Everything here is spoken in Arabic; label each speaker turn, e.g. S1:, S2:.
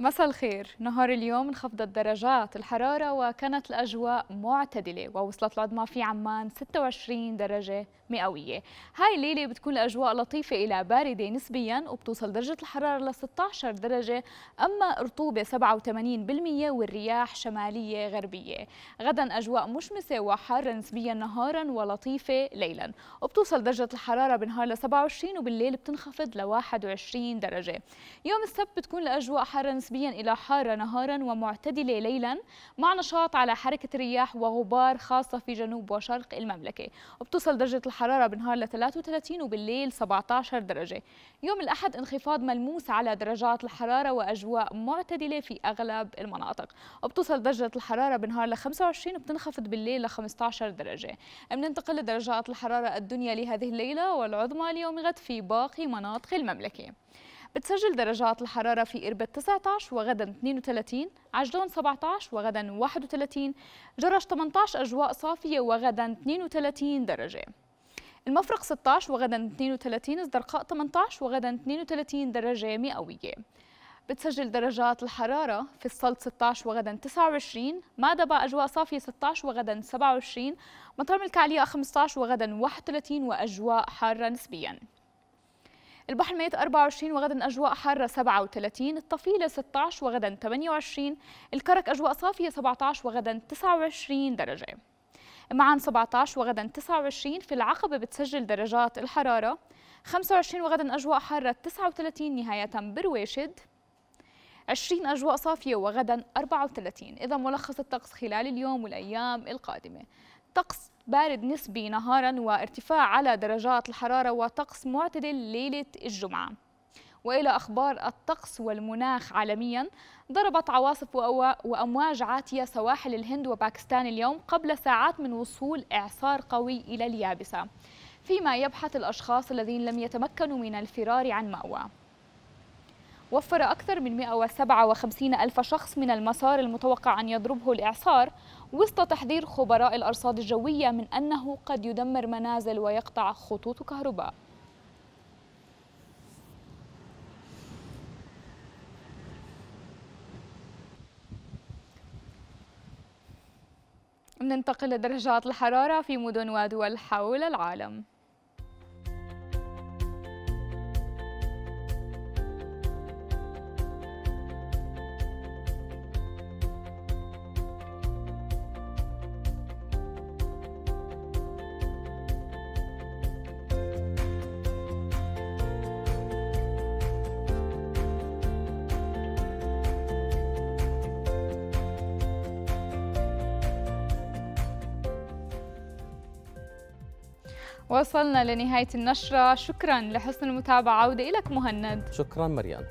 S1: مساء الخير نهار اليوم انخفضت درجات الحرارة وكانت الأجواء معتدلة ووصلت العظمى في عمان 26 درجة مئوية هاي الليلة بتكون الأجواء لطيفة إلى باردة نسبيا وبتوصل درجة الحرارة ل 16 درجة أما رطوبة 87% والرياح شمالية غربية غدا أجواء مشمسة وحارة نسبيا نهارا ولطيفة ليلا وبتوصل درجة الحرارة بنهار ل 27 وبالليل بتنخفض ل 21 درجة يوم السبت بتكون الأجواء حارة نسبيا إلى حارة نهارا ومعتدلة ليلا مع نشاط على حركة رياح وغبار خاصة في جنوب وشرق المملكة وبتوصل درجة الحرارة بنهار ل 33 وبالليل 17 درجة يوم الأحد انخفاض ملموس على درجات الحرارة وأجواء معتدلة في أغلب المناطق وبتوصل درجة الحرارة بنهار ل 25 وبتنخفض بالليل ل 15 درجة بننتقل لدرجات الحرارة الدنيا لهذه الليلة والعظمى ليوم غد في باقي مناطق المملكة بتسجل درجات الحرارة في إربد 19 وغدا 32 عجلون 17 وغدا 31 جرش 18 أجواء صافية وغدا 32 درجة المفرق 16 وغدا 32 الزرقاء 18 وغدا 32 درجة مئوية بتسجل درجات الحرارة في الصلت 16 وغدا 29 مادبا أجواء صافية 16 وغدا 27 مطرم الكعلية 15 وغدا 31 وأجواء حارة نسبياً البحر الميت 24 وغدا أجواء حارة 37 الطفيلة 16 وغدا 28 الكرك أجواء صافية 17 وغدا 29 درجة معا 17 وغدا 29 في العقبة بتسجل درجات الحرارة 25 وغدا أجواء حارة 39 نهاية برويشد 20 أجواء صافية وغدا 34 إذا ملخص الطقس خلال اليوم والأيام القادمة طقس بارد نسبي نهارا وارتفاع على درجات الحرارة وطقس معتدل ليلة الجمعة وإلى أخبار الطقس والمناخ عالميا ضربت عواصف وأمواج عاتية سواحل الهند وباكستان اليوم قبل ساعات من وصول إعصار قوي إلى اليابسة فيما يبحث الأشخاص الذين لم يتمكنوا من الفرار عن مأوى وفر أكثر من 157 ألف شخص من المسار المتوقع أن يضربه الإعصار وسط تحذير خبراء الأرصاد الجوية من أنه قد يدمر منازل ويقطع خطوط كهرباء ننتقل لدرجات الحرارة في مدن ودول حول العالم وصلنا لنهاية النشرة شكرا لحسن المتابعة عودة إليك مهند شكرا مريان